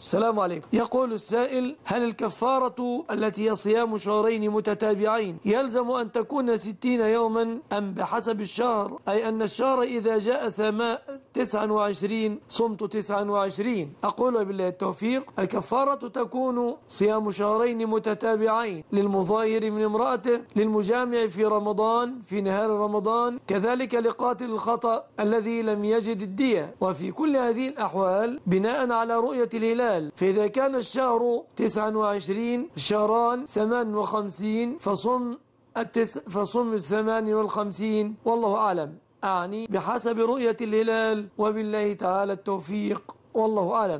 السلام عليكم يقول السائل هل الكفارة التي هي صيام شهرين متتابعين يلزم أن تكون ستين يوما أم بحسب الشهر أي أن الشهر إذا جاء ثماء تسعة وعشرين صمت تسعة وعشرين أقول بالله التوفيق الكفارة تكون صيام شهرين متتابعين للمظاهر من امرأته للمجامع في رمضان في نهار رمضان كذلك لقاتل الخطأ الذي لم يجد الدية وفي كل هذه الأحوال بناء على رؤية الهلال المال فإذا كان الشهر 29 شهران 58 فصم التس فصم الثمان والخمسين والله أعلم أعني بحسب رؤية الهلال وبالله تعالى التوفيق والله أعلم